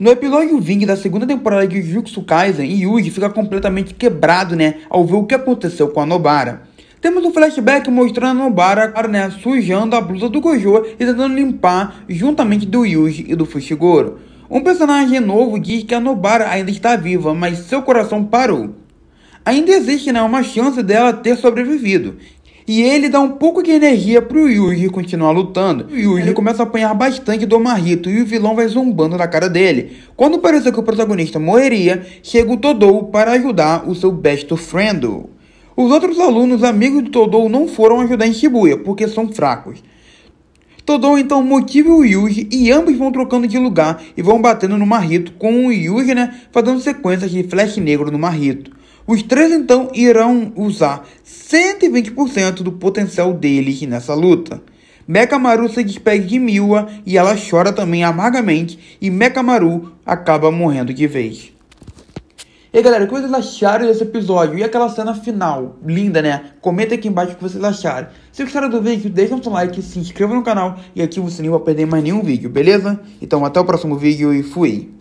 No episódio Ving da segunda temporada de Jujutsu Kaisen, Yuji fica completamente quebrado, né, ao ver o que aconteceu com a Nobara. Temos um flashback mostrando a Nobara, né, sujando a blusa do Gojo e tentando limpar juntamente do Yuji e do Fushiguro. Um personagem novo diz que a Nobara ainda está viva, mas seu coração parou. Ainda existe né, uma chance dela ter sobrevivido, e ele dá um pouco de energia pro Yuji continuar lutando. O Yuji começa a apanhar bastante do Marrito e o vilão vai zombando na cara dele. Quando pareceu que o protagonista morreria, chega o Todou para ajudar o seu best friend. Os outros alunos amigos do Todou não foram ajudar em Shibuya, porque são fracos. Todou então motiva o Yuji e ambos vão trocando de lugar e vão batendo no Marrito com o Yuji, né, fazendo sequências de flash negro no Marrito. Os três então irão usar 120% do potencial deles nessa luta. Mekamaru se despede de Miwa e ela chora também amargamente e Mekamaru acaba morrendo de vez. E aí, galera, o que vocês acharam desse episódio? E aquela cena final? Linda, né? Comenta aqui embaixo o que vocês acharam. Se gostaram do vídeo, deixa o seu like, se inscreva no canal e ative o sininho para perder mais nenhum vídeo, beleza? Então até o próximo vídeo e fui!